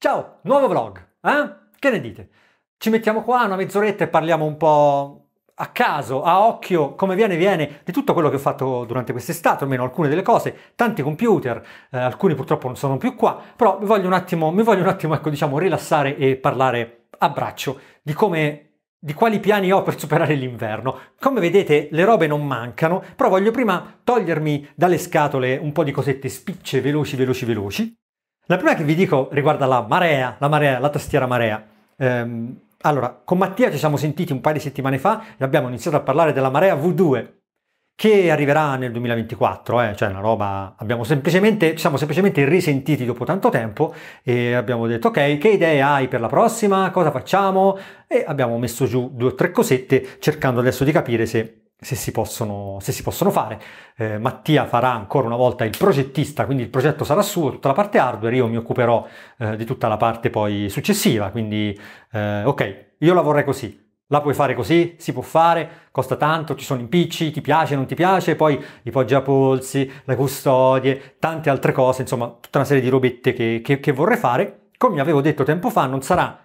Ciao, nuovo vlog, eh? Che ne dite? Ci mettiamo qua una mezz'oretta e parliamo un po' a caso, a occhio, come viene viene, di tutto quello che ho fatto durante quest'estate, almeno alcune delle cose, tanti computer, eh, alcuni purtroppo non sono più qua, però mi voglio un attimo, mi voglio un attimo, ecco, diciamo, rilassare e parlare a braccio di come di quali piani ho per superare l'inverno. Come vedete le robe non mancano, però voglio prima togliermi dalle scatole un po' di cosette spicce, veloci, veloci, veloci, la prima che vi dico riguarda la marea, la marea, la tastiera marea. Ehm, allora, con Mattia ci siamo sentiti un paio di settimane fa e abbiamo iniziato a parlare della marea V2 che arriverà nel 2024, eh? cioè una roba, abbiamo semplicemente, ci siamo semplicemente risentiti dopo tanto tempo e abbiamo detto ok, che idee hai per la prossima, cosa facciamo e abbiamo messo giù due o tre cosette cercando adesso di capire se se si possono, se si possono fare. Eh, Mattia farà ancora una volta il progettista, quindi il progetto sarà suo, tutta la parte hardware, io mi occuperò eh, di tutta la parte poi successiva, quindi eh, ok, io la vorrei così. La puoi fare così, si può fare, costa tanto, ci sono impicci, ti piace, non ti piace, poi i poggiapolsi, le custodie, tante altre cose, insomma, tutta una serie di robette che, che, che vorrei fare. Come avevo detto tempo fa, non sarà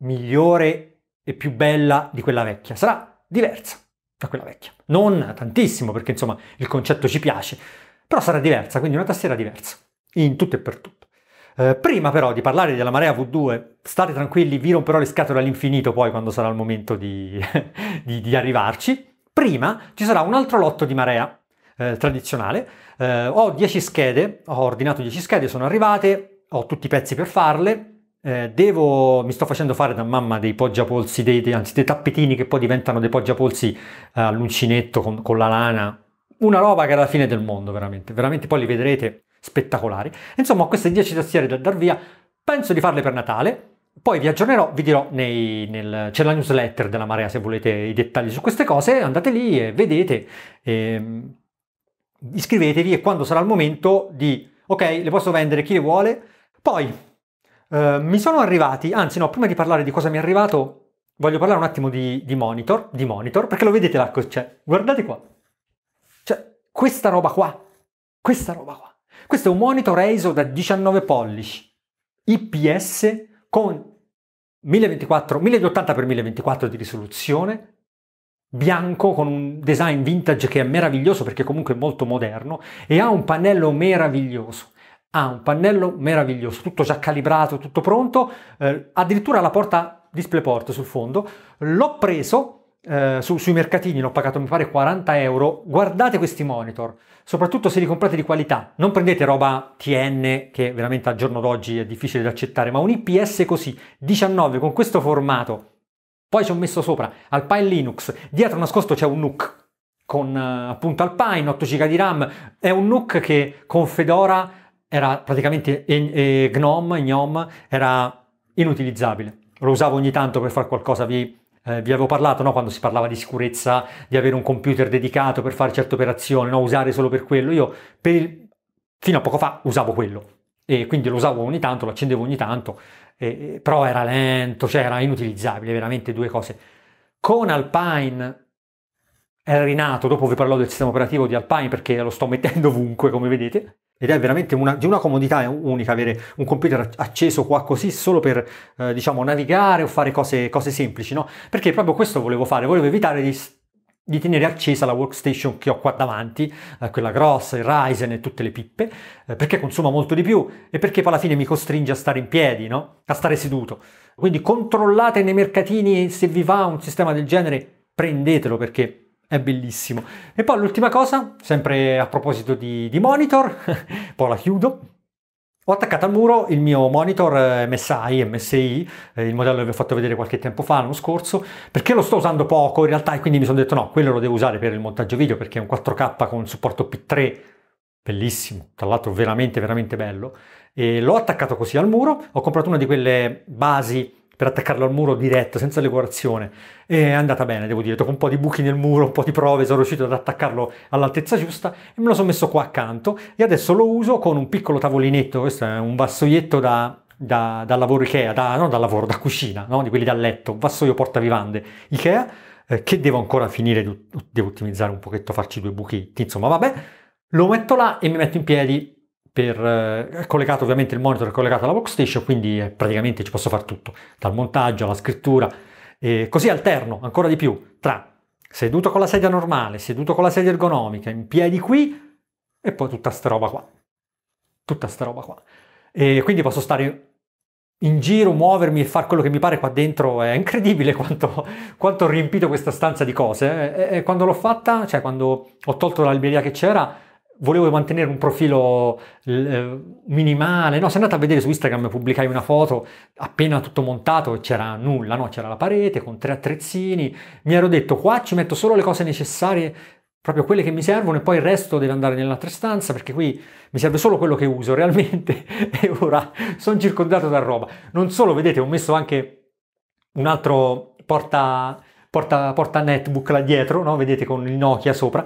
migliore e più bella di quella vecchia, sarà diversa da quella vecchia non tantissimo perché insomma il concetto ci piace, però sarà diversa, quindi una tastiera diversa, in tutto e per tutto. Eh, prima però di parlare della marea V2, state tranquilli, vi romperò le scatole all'infinito poi quando sarà il momento di, di, di arrivarci. Prima ci sarà un altro lotto di marea eh, tradizionale, eh, ho 10 schede, ho ordinato 10 schede, sono arrivate, ho tutti i pezzi per farle, eh, devo, mi sto facendo fare da mamma dei poggiapolsi, dei, dei, anzi dei tappetini che poi diventano dei poggiapolsi eh, all'uncinetto con, con la lana, una roba che era la fine del mondo veramente, veramente poi li vedrete spettacolari. Insomma queste 10 tastiere da dar via, penso di farle per Natale, poi vi aggiornerò, vi dirò, nei, nel, c'è la newsletter della Marea se volete i dettagli su queste cose, andate lì e vedete, e, ehm, iscrivetevi e quando sarà il momento di, ok, le posso vendere chi le vuole, poi eh, mi sono arrivati, anzi no, prima di parlare di cosa mi è arrivato, voglio parlare un attimo di, di monitor, di monitor, perché lo vedete là, cioè, guardate qua. Cioè, questa roba qua, questa roba qua. Questo è un monitor ISO da 19 pollici, IPS con 1024, 1080x1024 di risoluzione, bianco con un design vintage che è meraviglioso perché comunque è molto moderno e ha un pannello meraviglioso ha un pannello meraviglioso, tutto già calibrato, tutto pronto, eh, addirittura la porta DisplayPort sul fondo. L'ho preso eh, su, sui mercatini, l'ho pagato mi pare 40 euro. Guardate questi monitor, soprattutto se li comprate di qualità. Non prendete roba TN che veramente al giorno d'oggi è difficile da accettare, ma un IPS così, 19 con questo formato. Poi ci ho messo sopra Alpine Linux, dietro nascosto c'è un NUC con eh, appunto Alpine, 8 GB di RAM, è un NUC che con Fedora era praticamente eh, eh, GNOME, GNOME era inutilizzabile. Lo usavo ogni tanto per fare qualcosa, vi, eh, vi avevo parlato no? quando si parlava di sicurezza, di avere un computer dedicato per fare certe operazioni, no? usare solo per quello. Io per il... fino a poco fa usavo quello e quindi lo usavo ogni tanto, lo accendevo ogni tanto, eh, però era lento, cioè era inutilizzabile, veramente due cose. Con Alpine era rinato, dopo vi parlerò del sistema operativo di Alpine perché lo sto mettendo ovunque come vedete, ed è veramente una, di una comodità unica avere un computer acceso qua così solo per, eh, diciamo, navigare o fare cose, cose semplici, no? Perché proprio questo volevo fare, volevo evitare di di tenere accesa la workstation che ho qua davanti, eh, quella grossa, il Ryzen e tutte le pippe, eh, perché consuma molto di più e perché poi alla fine mi costringe a stare in piedi, no? a stare seduto. Quindi controllate nei mercatini se vi va un sistema del genere, prendetelo perché è bellissimo. E poi l'ultima cosa, sempre a proposito di, di monitor, poi la chiudo. Ho attaccato al muro il mio monitor eh, MSI, MSI, eh, il modello che vi ho fatto vedere qualche tempo fa, l'anno scorso, perché lo sto usando poco in realtà e quindi mi sono detto no, quello lo devo usare per il montaggio video perché è un 4K con supporto P3, bellissimo, tra l'altro veramente veramente bello. E l'ho attaccato così al muro, ho comprato una di quelle basi per attaccarlo al muro diretto, senza decorazione. E è andata bene, devo dire, dopo un po' di buchi nel muro, un po' di prove, sono riuscito ad attaccarlo all'altezza giusta e me lo sono messo qua accanto e adesso lo uso con un piccolo tavolinetto, questo è un vassoietto da, da, da lavoro Ikea, da, non da lavoro, da cucina, no? di quelli da letto, un vassoio portavivande Ikea, eh, che devo ancora finire, devo ottimizzare un pochetto, farci due buchi, insomma vabbè, lo metto là e mi metto in piedi per, eh, è collegato ovviamente il monitor è collegato alla workstation, quindi eh, praticamente ci posso fare tutto, dal montaggio alla scrittura, e così alterno ancora di più tra seduto con la sedia normale, seduto con la sedia ergonomica, in piedi qui e poi tutta sta roba qua. Tutta sta roba qua. E quindi posso stare in giro, muovermi e fare quello che mi pare qua dentro. È incredibile quanto, quanto ho riempito questa stanza di cose. Eh. E, e quando l'ho fatta, cioè quando ho tolto l'alberia che c'era, volevo mantenere un profilo eh, minimale, no, se andate a vedere su Instagram pubblicai una foto appena tutto montato, c'era nulla, no? c'era la parete con tre attrezzini, mi ero detto qua ci metto solo le cose necessarie, proprio quelle che mi servono e poi il resto deve andare nell'altra stanza perché qui mi serve solo quello che uso realmente e ora sono circondato da roba. Non solo, vedete, ho messo anche un altro porta, porta, porta netbook là dietro, no? vedete con il Nokia sopra,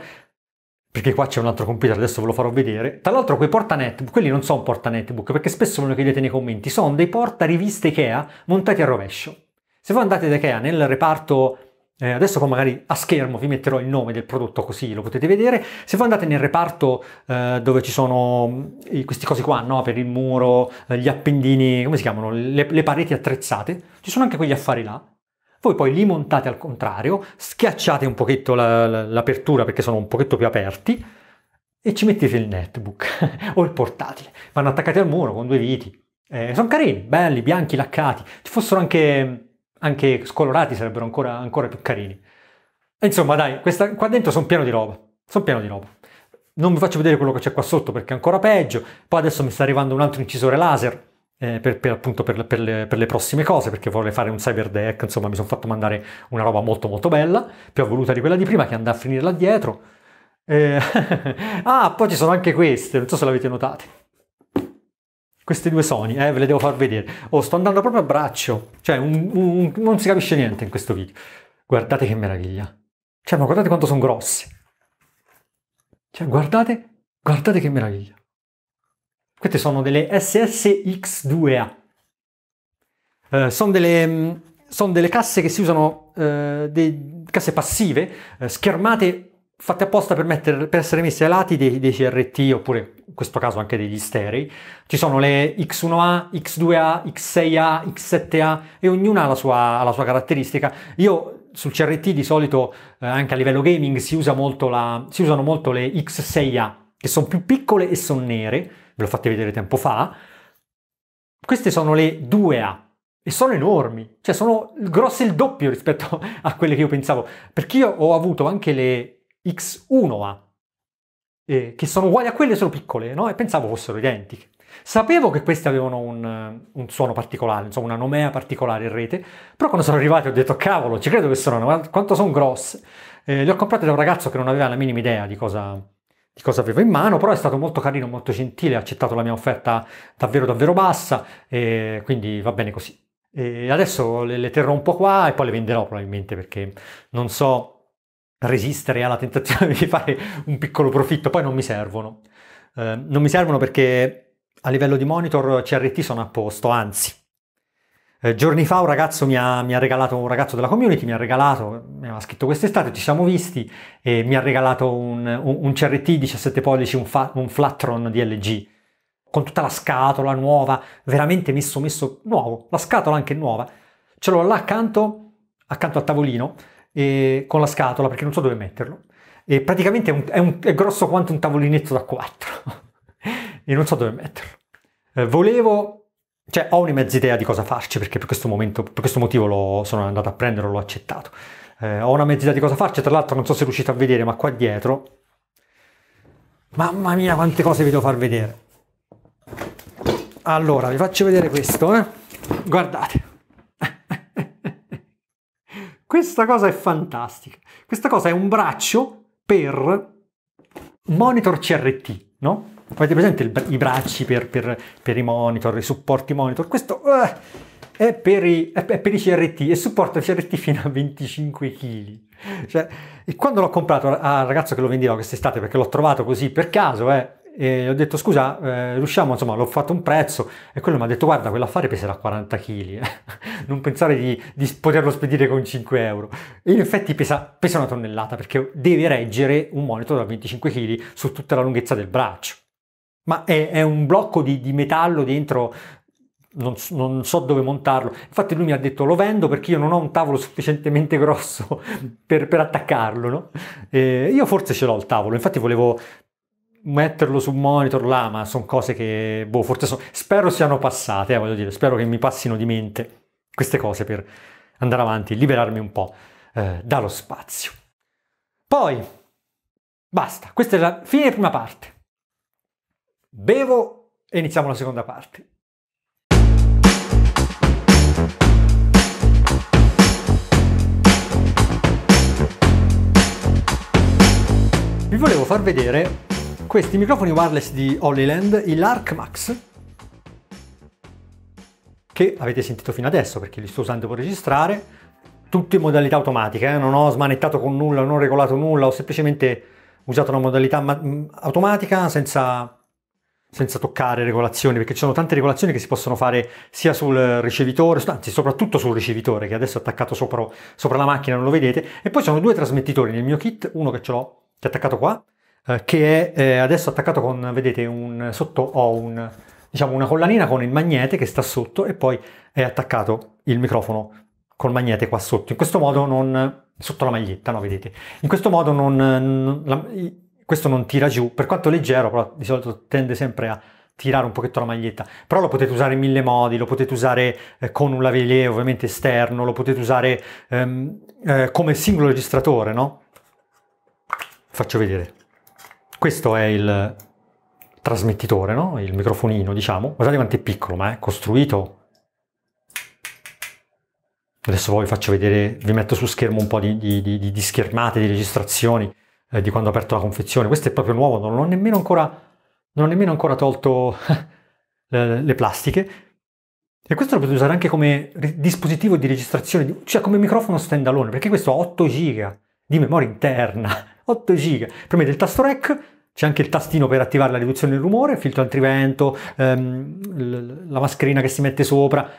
perché qua c'è un altro computer, adesso ve lo farò vedere. Tra l'altro quei porta netbook, quelli non sono porta netbook, perché spesso me lo chiedete nei commenti, sono dei porta riviste IKEA montati a rovescio. Se voi andate da IKEA nel reparto, eh, adesso poi magari a schermo vi metterò il nome del prodotto così lo potete vedere, se voi andate nel reparto eh, dove ci sono mm, questi cosi qua, no? per il muro, eh, gli appendini, come si chiamano, le, le pareti attrezzate, ci sono anche quegli affari là, voi poi li montate al contrario, schiacciate un pochetto l'apertura perché sono un pochetto più aperti e ci mettete il netbook o il portatile. Vanno attaccati al muro con due viti. Eh, sono carini, belli, bianchi, laccati. Ci fossero anche, anche scolorati sarebbero ancora, ancora più carini. E insomma, dai, questa, qua dentro sono pieno di roba. Sono pieno di roba. Non vi faccio vedere quello che c'è qua sotto perché è ancora peggio. Poi adesso mi sta arrivando un altro incisore laser eh, per, per, appunto per, per, le, per, le, prossime cose, perché vorrei fare un cyber deck, insomma mi sono fatto mandare una roba molto molto bella, più avvoluta di quella di prima che andrà a finire là dietro. Eh, ah, poi ci sono anche queste, non so se le avete notate. Queste due Sony, eh, ve le devo far vedere. Oh, sto andando proprio a braccio, cioè un, un, non si capisce niente in questo video. Guardate che meraviglia. Cioè, ma guardate quanto sono grossi. Cioè, guardate, guardate che meraviglia. Queste sono delle SSX2A. Eh, sono, delle, mm, sono delle casse che si usano, eh, dei, casse passive, eh, schermate fatte apposta per, mettere, per, essere messe ai lati dei, dei, CRT oppure in questo caso anche degli sterei. Ci sono le X1A, X2A, X6A, X7A e ognuna ha la sua, ha la sua caratteristica. Io sul CRT di solito eh, anche a livello gaming si, usa molto la, si usano molto le X6A che sono più piccole e sono nere ve l'ho fatta vedere tempo fa. Queste sono le 2A e sono enormi, cioè sono grosse il doppio rispetto a quelle che io pensavo, perché io ho avuto anche le X1A, eh, che sono uguali a quelle, solo piccole, no? E pensavo fossero identiche. Sapevo che queste avevano un, un, suono particolare, insomma una nomea particolare in rete, però quando sono arrivate ho detto cavolo, ci credo che sono, quanto sono grosse. Eh, le ho comprate da un ragazzo che non aveva la minima idea di cosa, di cosa avevo in mano, però è stato molto carino, molto gentile, ha accettato la mia offerta davvero davvero bassa, e quindi va bene così. E adesso le, le terrò un po' qua e poi le venderò probabilmente perché non so resistere alla tentazione di fare un piccolo profitto, poi non mi servono. Eh, non mi servono perché a livello di monitor CRT sono a posto, anzi eh, giorni fa un ragazzo mi ha, mi ha, regalato, un ragazzo della community mi ha regalato, mi ha scritto quest'estate, ci siamo visti e mi ha regalato un, un, un CRT 17 pollici, un, fa, un Flattron DLG con tutta la scatola nuova, veramente messo messo nuovo, la scatola anche nuova. Ce l'ho là accanto, accanto al tavolino, eh, con la scatola perché non so dove metterlo. E praticamente è, un, è, un, è grosso quanto un tavolinetto da 4 e non so dove metterlo. Eh, volevo cioè, ho una mezza idea di cosa farci perché per questo, momento, per questo motivo lo, sono andato a prendere, l'ho accettato. Eh, ho una mezza idea di cosa farci, tra l'altro non so se riuscite a vedere, ma qua dietro... Mamma mia, quante cose vi devo far vedere. Allora, vi faccio vedere questo, eh? Guardate. Questa cosa è fantastica. Questa cosa è un braccio per monitor CRT, no? Avete presente il, i bracci per, per, per, i monitor, i supporti monitor? Questo uh, è, per i, è, per i, CRT e supporta i CRT fino a 25 kg. Cioè, e quando l'ho comprato al ragazzo che lo vendeva quest'estate, perché l'ho trovato così per caso, eh, e ho detto scusa, eh, riusciamo, insomma, l'ho fatto un prezzo e quello mi ha detto guarda, quell'affare peserà 40 kg, eh. non pensare di, di, poterlo spedire con 5 euro. E in effetti pesa, pesa una tonnellata perché deve reggere un monitor da 25 kg su tutta la lunghezza del braccio ma è, è un blocco di, di metallo dentro non, non, so dove montarlo. Infatti lui mi ha detto lo vendo perché io non ho un tavolo sufficientemente grosso per, per attaccarlo. No? Eh, io forse ce l'ho il tavolo, infatti volevo metterlo su monitor là, ma sono cose che, boh, forse sono... Spero siano passate, eh, voglio dire, spero che mi passino di mente queste cose per andare avanti, liberarmi un po' eh, dallo spazio. Poi, basta, questa è la fine prima parte. Bevo e iniziamo la seconda parte. Vi volevo far vedere questi microfoni wireless di Hollyland, i Arc Max, che avete sentito fino adesso perché li sto usando per registrare, tutti in modalità automatica, eh? non ho smanettato con nulla, non ho regolato nulla, ho semplicemente usato una modalità automatica senza senza toccare regolazioni, perché ci sono tante regolazioni che si possono fare sia sul ricevitore, anzi soprattutto sul ricevitore che adesso è attaccato sopra, sopra la macchina, non lo vedete, e poi ci sono due trasmettitori nel mio kit, uno che ce l'ho, che è attaccato qua, eh, che è eh, adesso attaccato con, vedete, un, sotto ho un, diciamo una collanina con il magnete che sta sotto e poi è attaccato il microfono col magnete qua sotto, in questo modo non, sotto la maglietta, no vedete, in questo modo non... non la, questo non tira giù, per quanto leggero, però di solito tende sempre a tirare un pochetto la maglietta, però lo potete usare in mille modi, lo potete usare eh, con un lavalier ovviamente esterno, lo potete usare ehm, eh, come singolo registratore, no? Faccio vedere. Questo è il trasmettitore, no? Il microfonino, diciamo. Guardate quanto è piccolo, ma è costruito. Adesso poi vi faccio vedere, vi metto su schermo un po' di, di, di, di schermate, di registrazioni eh, di quando ho aperto la confezione. Questo è proprio nuovo, non ho nemmeno ancora, ho nemmeno ancora tolto le, le, plastiche. E questo lo potete usare anche come dispositivo di registrazione, cioè come microfono standalone, perché questo ha 8 giga di memoria interna. 8 giga. Premete il tasto REC, c'è anche il tastino per attivare la riduzione del rumore, il filtro antrivento, ehm, la mascherina che si mette sopra.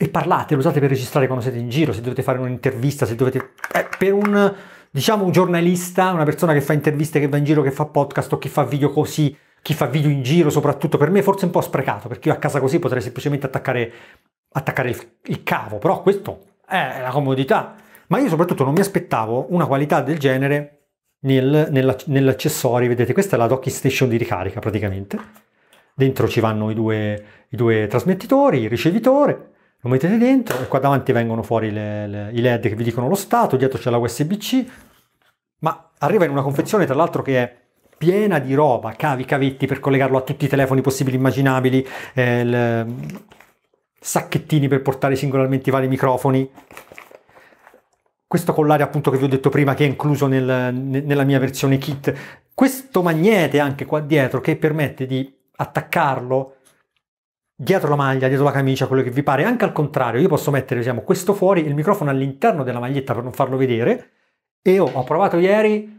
E parlate, lo usate per registrare quando siete in giro, se dovete fare un'intervista, se dovete... Eh, per un diciamo un giornalista, una persona che fa interviste, che va in giro, che fa podcast o chi fa video così, chi fa video in giro soprattutto, per me è forse un po' sprecato, perché io a casa così potrei semplicemente attaccare, attaccare il, il cavo, però questo è la comodità. Ma io soprattutto non mi aspettavo una qualità del genere nel, nella, nell'accessorio, vedete questa è la docking station di ricarica praticamente, dentro ci vanno i due, i due trasmettitori, il ricevitore, lo mettete dentro e qua davanti vengono fuori le, le, i led che vi dicono lo stato, dietro c'è la USB-C, ma arriva in una confezione tra l'altro che è piena di roba, cavi, cavetti per collegarlo a tutti i telefoni possibili e immaginabili, eh, le, mm, sacchettini per portare singolarmente i vari microfoni. Questo collare appunto che vi ho detto prima che è incluso nel, nella mia versione kit. Questo magnete anche qua dietro che permette di attaccarlo dietro la maglia, dietro la camicia, quello che vi pare, anche al contrario, io posso mettere diciamo, questo fuori il microfono all'interno della maglietta per non farlo vedere e ho provato ieri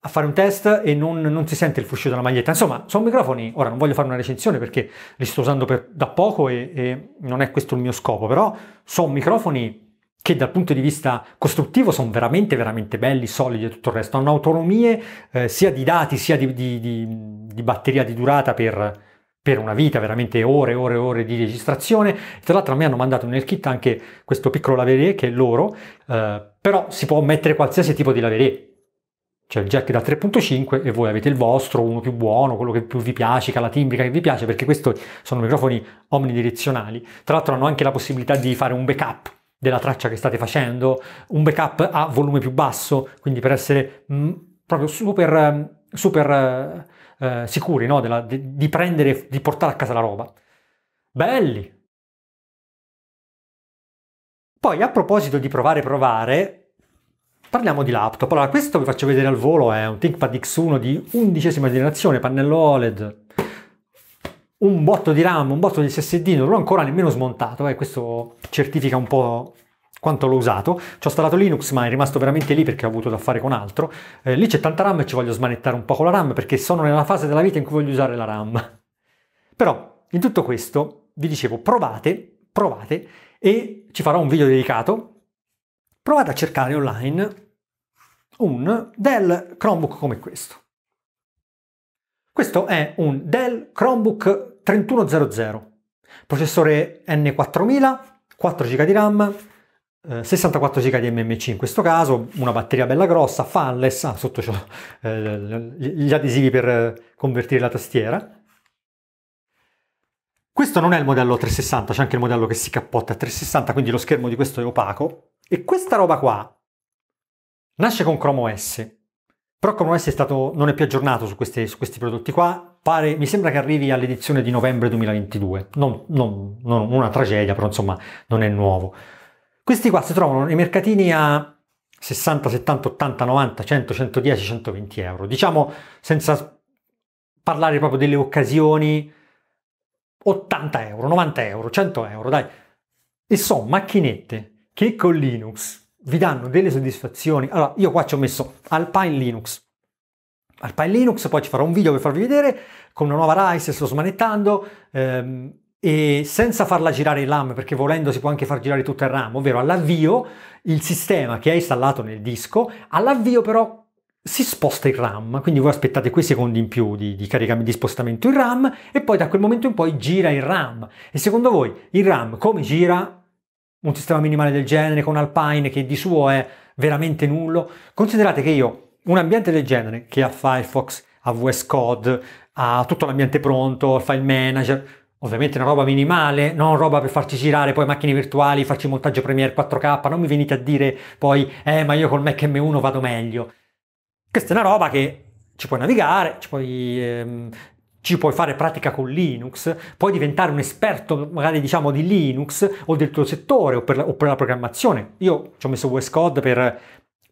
a fare un test e non, non si sente il fuscio della maglietta. Insomma, sono microfoni, ora non voglio fare una recensione perché li sto usando per, da poco e, e non è questo il mio scopo, però sono microfoni che dal punto di vista costruttivo sono veramente veramente belli, solidi e tutto il resto, hanno autonomie eh, sia di dati sia di, di, di, di batteria di durata per, per una vita, veramente ore e ore e ore di registrazione. Tra l'altro a me hanno mandato nel kit anche questo piccolo lavalier che è loro, eh, però si può mettere qualsiasi tipo di lavalier. C'è il jack da 3.5 e voi avete il vostro, uno più buono, quello che più vi piace, che ha la timbrica che vi piace, perché questi sono microfoni omnidirezionali. Tra l'altro hanno anche la possibilità di fare un backup della traccia che state facendo, un backup a volume più basso, quindi per essere mh, mm, proprio super, super eh, eh, sicuri no? Della, di, di prendere, di portare a casa la roba. Belli. Poi a proposito di provare provare, parliamo di laptop. Allora questo vi faccio vedere al volo è un ThinkPad X1 di undicesima generazione, pannello OLED, un botto di RAM, un botto di SSD, non l'ho ancora nemmeno smontato, eh, questo certifica un po' quanto l'ho usato. Ci ho installato Linux, ma è rimasto veramente lì perché ho avuto da fare con altro. Eh, lì c'è tanta RAM e ci voglio smanettare un po' con la RAM perché sono nella fase della vita in cui voglio usare la RAM. Però, in tutto questo, vi dicevo, provate, provate, e ci farò un video dedicato. Provate a cercare online un Dell Chromebook come questo. Questo è un Dell Chromebook 3100, processore N4000, 4 GB di RAM, 64 eh, giga di MMC in questo caso, una batteria bella grossa, fanless, ah, sotto c'ho eh, gli adesivi per eh, convertire la tastiera. Questo non è il modello 360, c'è anche il modello che si cappotta a 360, quindi lo schermo di questo è opaco. E questa roba qua nasce con Chrome OS, però Chrome OS è stato, non è più aggiornato su questi, su questi prodotti qua, Pare, mi sembra che arrivi all'edizione di novembre 2022, non, non, non una tragedia, però insomma non è nuovo. Questi qua si trovano nei mercatini a 60, 70, 80, 90, 100, 110, 120 euro. Diciamo senza parlare proprio delle occasioni, 80 euro, 90 euro, 100 euro, dai. E sono macchinette che con Linux vi danno delle soddisfazioni. Allora, io qua ci ho messo Alpine Linux. Alpine Linux, poi ci farò un video per farvi vedere con una nuova RAI se sto smanettando. Ehm, e senza farla girare in RAM, perché volendo si può anche far girare tutto il RAM, ovvero all'avvio il sistema che è installato nel disco, all'avvio però si sposta il RAM, quindi voi aspettate quei secondi in più di, di caricamento di spostamento in RAM e poi da quel momento in poi gira il RAM. E secondo voi il RAM come gira un sistema minimale del genere con Alpine che di suo è veramente nullo? Considerate che io un ambiente del genere che ha Firefox, ha VS Code, ha tutto l'ambiente pronto, ha file manager, Ovviamente una roba minimale, non roba per farci girare poi macchine virtuali, farci montaggio Premiere 4K, non mi venite a dire poi, eh ma io col Mac M1 vado meglio. Questa è una roba che ci puoi navigare, ci puoi ehm, ci puoi fare pratica con Linux, puoi diventare un esperto magari diciamo di Linux o del tuo settore o per la, o per la programmazione. Io ci ho messo VS Code per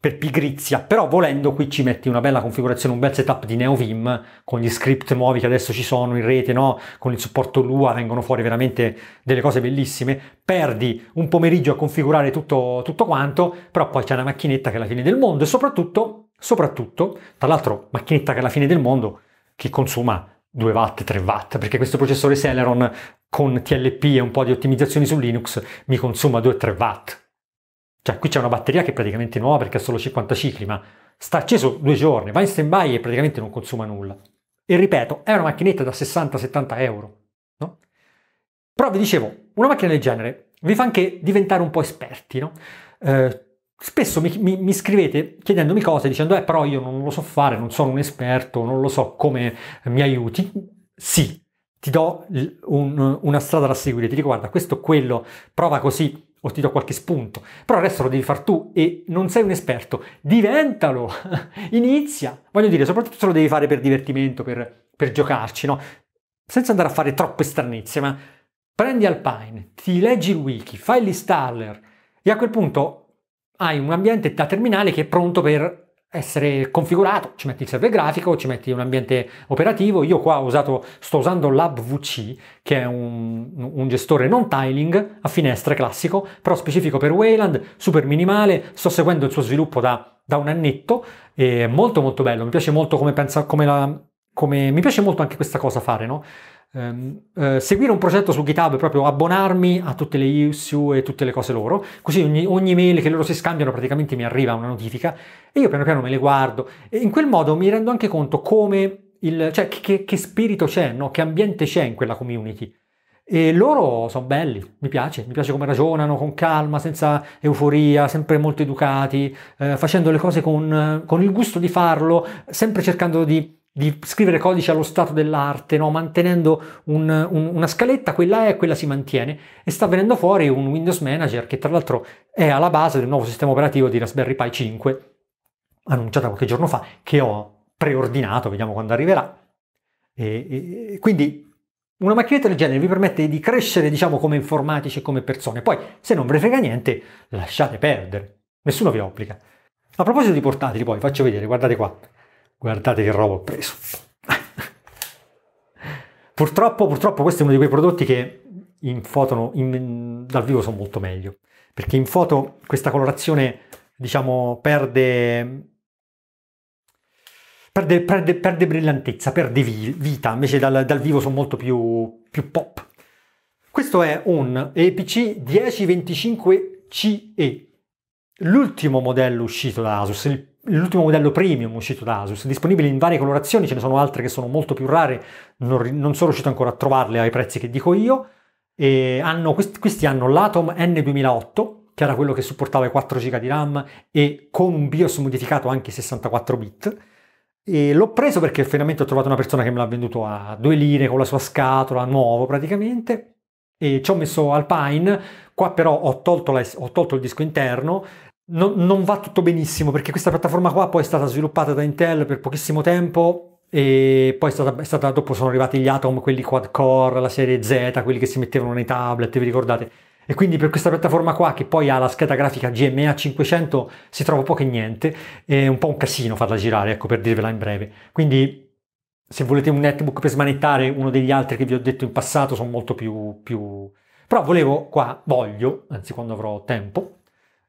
per pigrizia, però volendo qui ci metti una bella configurazione, un bel setup di NeoVim con gli script nuovi che adesso ci sono in rete, no? con il supporto Lua vengono fuori veramente delle cose bellissime, perdi un pomeriggio a configurare tutto, tutto quanto, però poi c'è una macchinetta che è la fine del mondo e soprattutto, soprattutto, tra l'altro macchinetta che è la fine del mondo che consuma 2 watt, 3 watt, perché questo processore Celeron con TLP e un po' di ottimizzazioni su Linux mi consuma 2-3 watt cioè, qui c'è una batteria che è praticamente nuova perché ha solo 50 cicli, ma sta acceso due giorni, va in stand-by e praticamente non consuma nulla. E ripeto, è una macchinetta da 60-70 euro. No? Però vi dicevo, una macchina del genere vi fa anche diventare un po' esperti, no? Eh, spesso mi, mi, mi, scrivete chiedendomi cose, dicendo, eh, però io non lo so fare, non sono un esperto, non lo so come mi aiuti. Sì, ti do un, una strada da seguire, ti dico, guarda, questo, quello, prova così, o ti do qualche spunto, però il resto lo devi far tu e non sei un esperto, diventalo, inizia, voglio dire, soprattutto se lo devi fare per divertimento, per, per giocarci, no? Senza andare a fare troppe stranezze, ma prendi Alpine, ti leggi il wiki, fai l'installer e a quel punto hai un ambiente da terminale che è pronto per essere configurato, ci metti il server grafico, ci metti un ambiente operativo, io qua ho usato, sto usando LabVC che è un, un, gestore non tiling a finestre classico, però specifico per Wayland, super minimale, sto seguendo il suo sviluppo da, da un annetto, è molto molto bello, mi piace molto come pensa, come la, come, mi piace molto anche questa cosa fare, no? Ehm, eh, seguire un progetto su GitHub, e proprio abbonarmi a tutte le issue e tutte le cose loro, così ogni, ogni mail che loro si scambiano praticamente mi arriva una notifica e io piano piano me le guardo e in quel modo mi rendo anche conto come il, cioè che, che spirito c'è, no? che ambiente c'è in quella community. E loro sono belli, mi piace, mi piace come ragionano, con calma, senza euforia, sempre molto educati, eh, facendo le cose con, con il gusto di farlo, sempre cercando di di scrivere codice allo stato dell'arte, no? mantenendo un, un, una scaletta, quella è, quella si mantiene, e sta venendo fuori un Windows Manager che tra l'altro è alla base del nuovo sistema operativo di Raspberry Pi 5, annunciata qualche giorno fa, che ho preordinato, vediamo quando arriverà. E, e, quindi una macchinetta del genere vi permette di crescere, diciamo, come informatici e come persone. Poi, se non ve ne frega niente, lasciate perdere. Nessuno vi obbliga. A proposito di portatili, poi, faccio vedere, guardate qua. Guardate che roba ho preso. purtroppo, purtroppo questo è uno di quei prodotti che in foto, no, in, dal vivo sono molto meglio, perché in foto questa colorazione, diciamo, perde, perde, perde, perde brillantezza, perde vita, invece dal, dal vivo sono molto più, più pop. Questo è un EPC 1025CE, l'ultimo modello uscito da Asus, il l'ultimo modello premium uscito da Asus, disponibile in varie colorazioni, ce ne sono altre che sono molto più rare, non, non sono riuscito ancora a trovarle ai prezzi che dico io. Hanno, questi, questi hanno l'Atom N2008, che era quello che supportava i 4 GB di RAM e con un BIOS modificato anche 64 bit. E l'ho preso perché finalmente ho trovato una persona che me l'ha venduto a due lire con la sua scatola, nuovo praticamente. E ci ho messo Alpine, qua però ho tolto, la, ho tolto il disco interno non, non va tutto benissimo perché questa piattaforma qua poi è stata sviluppata da Intel per pochissimo tempo e poi è stata, è stata, dopo sono arrivati gli Atom, quelli quad core, la serie Z, quelli che si mettevano nei tablet, vi ricordate? E quindi per questa piattaforma qua, che poi ha la scheda grafica GMA 500, si trova poco e niente, è un po' un casino farla girare, ecco, per dirvela in breve. Quindi se volete un netbook per smanettare, uno degli altri che vi ho detto in passato, sono molto più... più... Però volevo qua, voglio, anzi quando avrò tempo,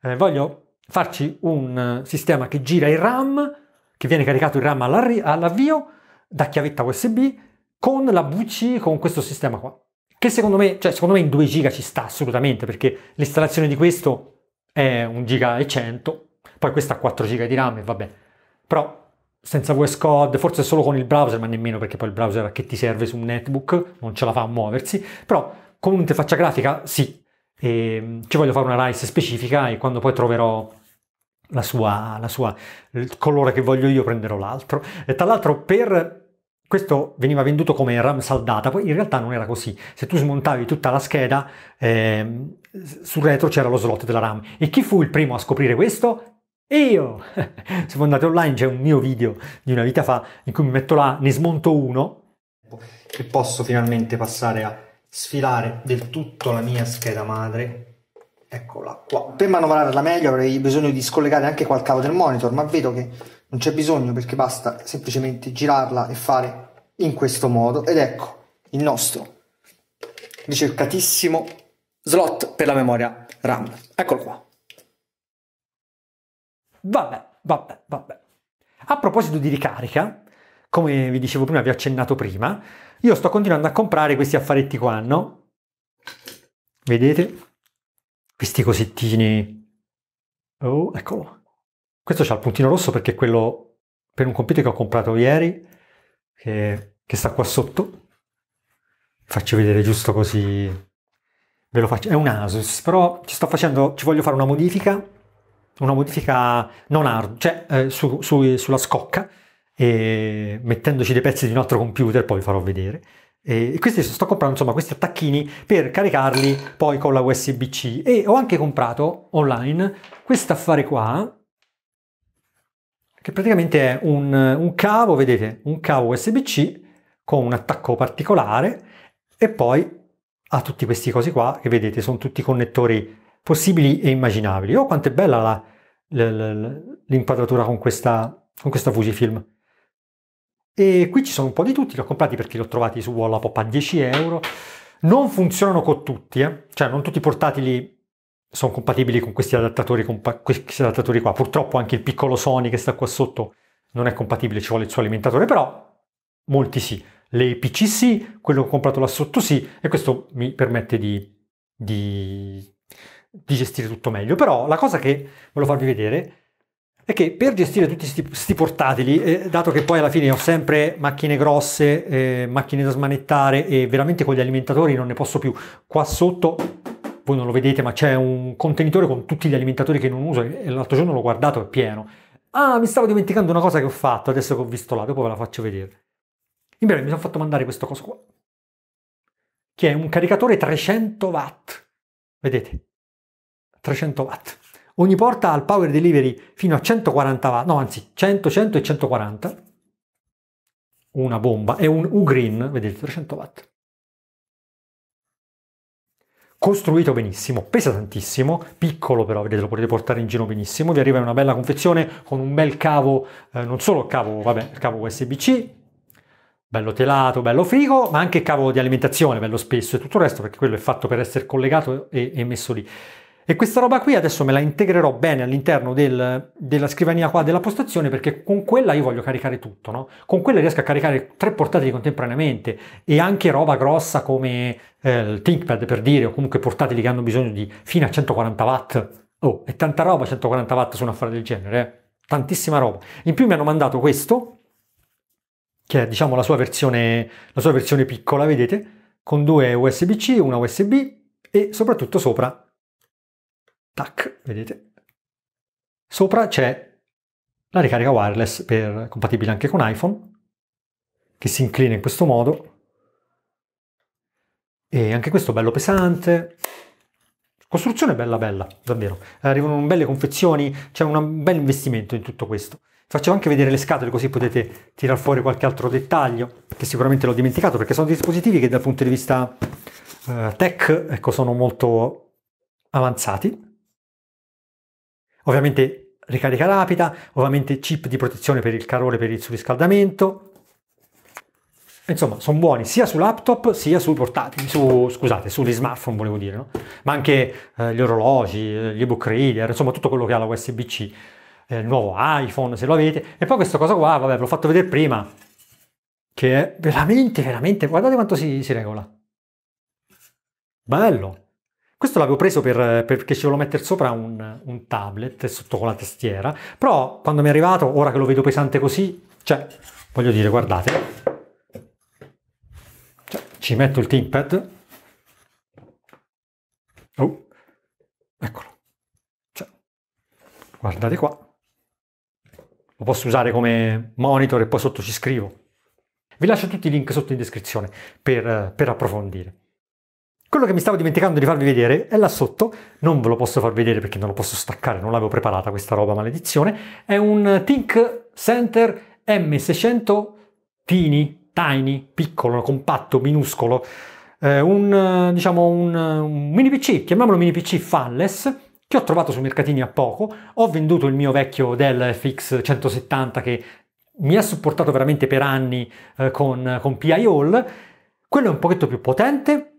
eh, voglio farci un eh, sistema che gira il RAM, che viene caricato il RAM all'avvio da chiavetta USB con la VC, con questo sistema qua. Che secondo me, cioè secondo me in 2 giga ci sta assolutamente, perché l'installazione di questo è 1 giga e 100, poi questa ha 4 giga di RAM e vabbè. Però senza VS Code, forse solo con il browser, ma nemmeno perché poi il browser che ti serve su un netbook non ce la fa a muoversi, però con un'interfaccia grafica sì, e ehm, ci voglio fare una rice specifica e quando poi troverò la sua, la sua il colore che voglio io prenderò l'altro. E tra l'altro per questo veniva venduto come RAM saldata, poi in realtà non era così. Se tu smontavi tutta la scheda, eh, sul retro c'era lo slot della RAM. E chi fu il primo a scoprire questo? Io! Se voi andate online c'è un mio video di una vita fa in cui mi metto là, ne smonto uno. E posso finalmente passare a sfilare del tutto la mia scheda madre eccola qua per manovrarla meglio avrei bisogno di scollegare anche qua il cavo del monitor ma vedo che non c'è bisogno perché basta semplicemente girarla e fare in questo modo ed ecco il nostro ricercatissimo slot per la memoria RAM eccolo qua vabbè vabbè vabbè a proposito di ricarica come vi dicevo prima vi ho accennato prima io sto continuando a comprare questi affaretti qua, no? Vedete? Questi cosettini. Oh, eccolo. Questo c'ha il puntino rosso perché è quello per un computer che ho comprato ieri, che, che sta qua sotto. Faccio vedere giusto così ve lo faccio. È un Asus, però ci sto facendo, ci voglio fare una modifica, una modifica non hard, cioè eh, su, su, sulla scocca e mettendoci dei pezzi di un altro computer, poi farò vedere. E questi sto comprando insomma questi attacchini per caricarli poi con la USB-C e ho anche comprato online questo affare qua che praticamente è un, un cavo, vedete, un cavo USB-C con un attacco particolare e poi ha tutti questi cosi qua che vedete sono tutti connettori possibili e immaginabili. Oh quanto è bella la, l'impadratura con questa, con questa Fujifilm. E qui ci sono un po' di tutti, li ho comprati perché li ho trovati su Wallapop a 10 euro. Non funzionano con tutti, eh? cioè non tutti i portatili sono compatibili con questi adattatori, con questi adattatori qua. Purtroppo anche il piccolo Sony che sta qua sotto non è compatibile, ci vuole il suo alimentatore, però molti sì. Le PC sì, quello che ho comprato là sotto sì, e questo mi permette di, di, di gestire tutto meglio. Però la cosa che volevo farvi vedere è che per gestire tutti questi portatili, eh, dato che poi alla fine ho sempre macchine grosse, eh, macchine da smanettare e veramente con gli alimentatori non ne posso più, qua sotto voi non lo vedete ma c'è un contenitore con tutti gli alimentatori che non uso e l'altro giorno l'ho guardato, è pieno. Ah, mi stavo dimenticando una cosa che ho fatto, adesso che ho visto là, dopo ve la faccio vedere. In breve mi sono fatto mandare questo coso qua, che è un caricatore 300 watt, vedete, 300 watt Ogni porta ha il power delivery fino a 140 watt, no anzi 100, 100 e 140. Una bomba, è un U-Green, vedete, 300 watt. Costruito benissimo, pesa tantissimo, piccolo però, vedete, lo potete portare in giro benissimo. Vi arriva in una bella confezione con un bel cavo, eh, non solo cavo, vabbè, cavo USB-C, bello telato, bello frigo, ma anche cavo di alimentazione, bello spesso e tutto il resto, perché quello è fatto per essere collegato e, e messo lì. E questa roba qui adesso me la integrerò bene all'interno del, della scrivania qua della postazione perché con quella io voglio caricare tutto, no? Con quella riesco a caricare tre portatili contemporaneamente e anche roba grossa come eh, il ThinkPad per dire o comunque portatili che hanno bisogno di fino a 140 watt. Oh, è tanta roba 140 watt su un affare del genere, eh? Tantissima roba. In più mi hanno mandato questo, che è diciamo la sua versione, la sua versione piccola, vedete? Con due USB-C, una USB e soprattutto sopra Tac, vedete? Sopra c'è la ricarica wireless per, compatibile anche con iPhone, che si inclina in questo modo. E anche questo bello pesante. Costruzione bella bella, davvero. Arrivano belle confezioni, c'è un bel investimento in tutto questo. Faccio anche vedere le scatole così potete tirar fuori qualche altro dettaglio, che sicuramente l'ho dimenticato, perché sono dispositivi che dal punto di vista eh, tech ecco, sono molto avanzati. Ovviamente ricarica rapida, ovviamente chip di protezione per il calore, per il surriscaldamento. Insomma, sono buoni sia su laptop sia sui portatili, su, scusate, sugli smartphone volevo dire, no? ma anche eh, gli orologi, gli ebook reader, insomma tutto quello che ha la USB-C, eh, il nuovo iPhone se lo avete. E poi questa cosa qua, vabbè, l'ho fatto vedere prima, che è veramente, veramente, guardate quanto si, si regola. Bello! Questo l'avevo preso per, perché ci volevo mettere sopra un, un, tablet sotto con la tastiera, però quando mi è arrivato, ora che lo vedo pesante così, cioè, voglio dire, guardate, cioè, ci metto il ThinkPad, oh, eccolo, cioè, guardate qua, lo posso usare come monitor e poi sotto ci scrivo. Vi lascio tutti i link sotto in descrizione per, per approfondire. Quello che mi stavo dimenticando di farvi vedere è là sotto, non ve lo posso far vedere perché non lo posso staccare, non l'avevo preparata questa roba maledizione, è un Think Center M600 Tiny, tiny, piccolo, compatto, minuscolo, eh, un, eh, diciamo un, eh, un mini PC, chiamiamolo mini PC fanless, che ho trovato su mercatini a poco, ho venduto il mio vecchio Dell FX 170 che mi ha supportato veramente per anni eh, con, con PI All, quello è un pochetto più potente,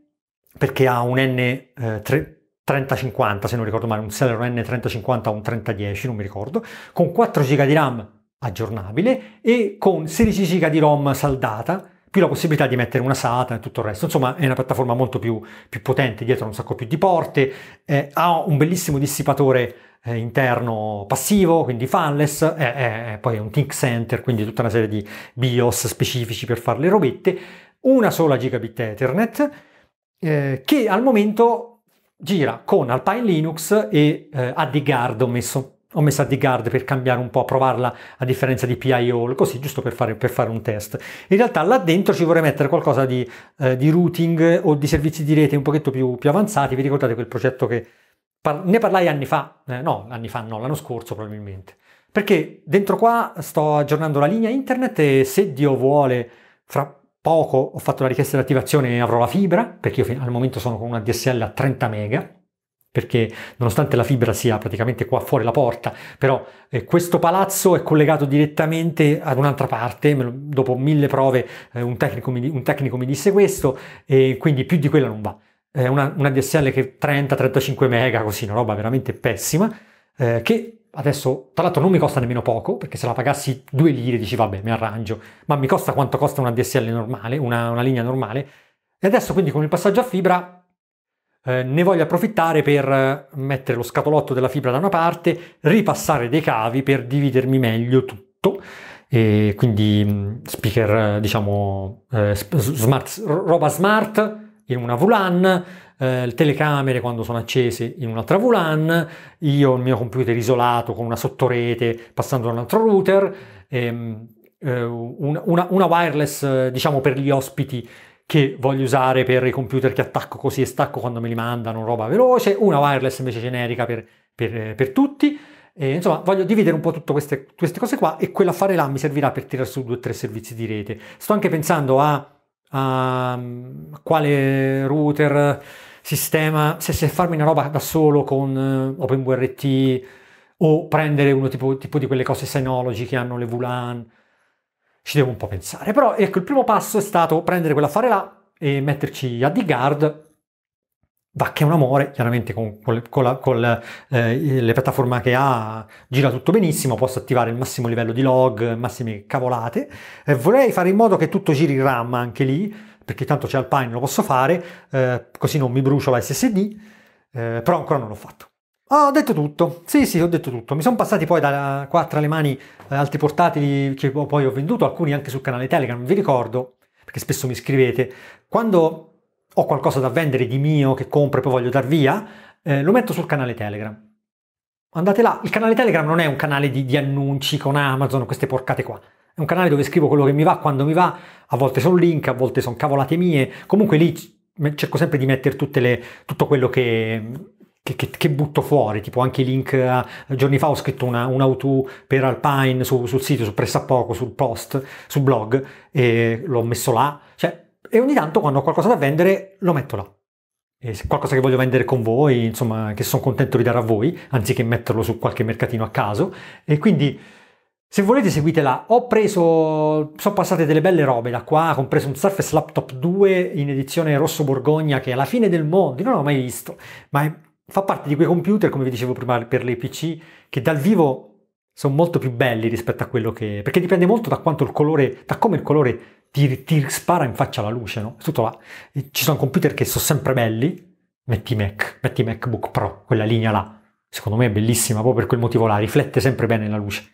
perché ha un N3050, eh, se non ricordo male, un Celeron N3050 o un 3010, non mi ricordo, con 4 GB di RAM aggiornabile e con 16 GB di ROM saldata, più la possibilità di mettere una SATA e tutto il resto. Insomma, è una piattaforma molto più, più potente, dietro un sacco più di porte, eh, ha un bellissimo dissipatore eh, interno passivo, quindi fanless, eh, eh, eh poi è un think center, quindi tutta una serie di BIOS specifici per fare le robette, una sola gigabit Ethernet eh, che al momento gira con Alpine Linux e eh, Guard. ho messo. Ho messo AdGuard per cambiare un po', provarla a differenza di PIO, così giusto per fare, per fare un test. In realtà là dentro ci vorrei mettere qualcosa di, eh, di routing o di servizi di rete un pochetto più, più avanzati. Vi ricordate quel progetto che par- ne parlai anni fa? Eh, no, anni fa no, l'anno scorso probabilmente. Perché dentro qua sto aggiornando la linea internet e se Dio vuole fra poco ho fatto la richiesta di attivazione e avrò la fibra, perché io al momento sono con una DSL a 30 mega, perché nonostante la fibra sia praticamente qua fuori la porta, però eh, questo palazzo è collegato direttamente ad un'altra parte, lo, dopo mille prove eh, un, tecnico mi, un, tecnico mi, disse questo, e quindi più di quella non va. È una, una DSL che 30-35 mega, così, una roba veramente pessima, eh, che Adesso, tra l'altro non mi costa nemmeno poco, perché se la pagassi 2 lire dici vabbè mi arrangio, ma mi costa quanto costa una DSL normale, una, una linea normale. E adesso quindi con il passaggio a fibra eh, ne voglio approfittare per eh, mettere lo scatolotto della fibra da una parte, ripassare dei cavi per dividermi meglio tutto. E quindi mm, speaker, eh, diciamo, eh, smart, roba smart in una VLAN, eh, telecamere quando sono accese in un'altra VLAN, io il mio computer isolato con una sottorete passando da un altro router, ehm, eh, una, una, wireless eh, diciamo per gli ospiti che voglio usare per i computer che attacco così e stacco quando me li mandano, roba veloce, una wireless invece generica per, per, eh, per tutti. E, insomma, voglio dividere un po' tutte queste, queste, cose qua e quell'affare là mi servirà per tirare su due o tre servizi di rete. Sto anche pensando a, a, a mm, quale router sistema, se, se farmi una roba da solo con eh, OpenWRT o prendere uno tipo, tipo di quelle cose Synology che hanno le VLAN, ci devo un po' pensare. Però ecco, il primo passo è stato prendere quell'affare là e metterci a D-Guard, che è un amore, chiaramente con, con, la, con eh, le piattaforme che ha gira tutto benissimo, posso attivare il massimo livello di log, massime cavolate. Eh, vorrei fare in modo che tutto giri in RAM anche lì, perché tanto c'è Alpine, lo posso fare, eh, così non mi brucio la SSD, eh, però ancora non l'ho fatto. Ah, ho detto tutto, sì sì ho detto tutto, mi sono passati poi da qua tra le mani eh, altri portatili che poi ho venduto, alcuni anche sul canale Telegram, vi ricordo, perché spesso mi scrivete, quando ho qualcosa da vendere di mio che compro e poi voglio dar via, eh, lo metto sul canale Telegram. Andate là, il canale Telegram non è un canale di, di annunci con Amazon, queste porcate qua, è un canale dove scrivo quello che mi va quando mi va, a volte sono link, a volte sono cavolate mie, comunque lì cerco sempre di mettere le, tutto quello che, che, che, butto fuori, tipo anche i link, a, giorni fa ho scritto una, un how per Alpine su, sul sito, su Pressappoco, sul post, sul blog, e l'ho messo là, cioè, e ogni tanto quando ho qualcosa da vendere lo metto là. E se qualcosa che voglio vendere con voi, insomma, che sono contento di dare a voi, anziché metterlo su qualche mercatino a caso, e quindi... Se volete seguitela, ho preso, sono passate delle belle robe da qua, preso un Surface Laptop 2 in edizione rosso borgogna che è la fine del mondo, non l'ho mai visto, ma è, fa parte di quei computer, come vi dicevo prima per le PC, che dal vivo sono molto più belli rispetto a quello che... perché dipende molto da quanto il colore, da come il colore ti, ti spara in faccia la luce, no? Tutto là. Ci sono computer che sono sempre belli, metti Mac, metti MacBook Pro, quella linea là, secondo me è bellissima proprio per quel motivo là, riflette sempre bene la luce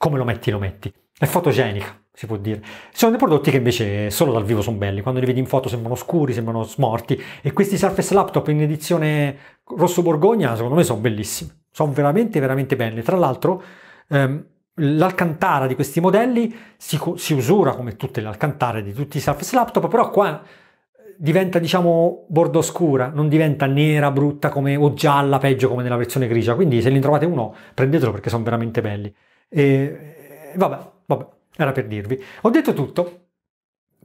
come lo metti lo metti. È fotogenica, si può dire. Sono dei prodotti che invece solo dal vivo sono belli, quando li vedi in foto sembrano scuri, sembrano smorti e questi Surface Laptop in edizione rosso borgogna secondo me sono bellissimi, sono veramente veramente belli. Tra l'altro ehm, l'alcantara di questi modelli si, si, usura come tutte le alcantare di tutti i Surface Laptop, però qua eh, diventa diciamo bordo scura, non diventa nera, brutta come, o gialla, peggio come nella versione grigia, quindi se ne trovate uno prendetelo perché sono veramente belli. E, eh, vabbè, vabbè, era per dirvi. Ho detto tutto,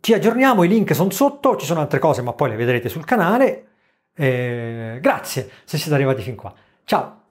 ci aggiorniamo, i link sono sotto, ci sono altre cose ma poi le vedrete sul canale. E, eh, grazie se siete arrivati fin qua. Ciao!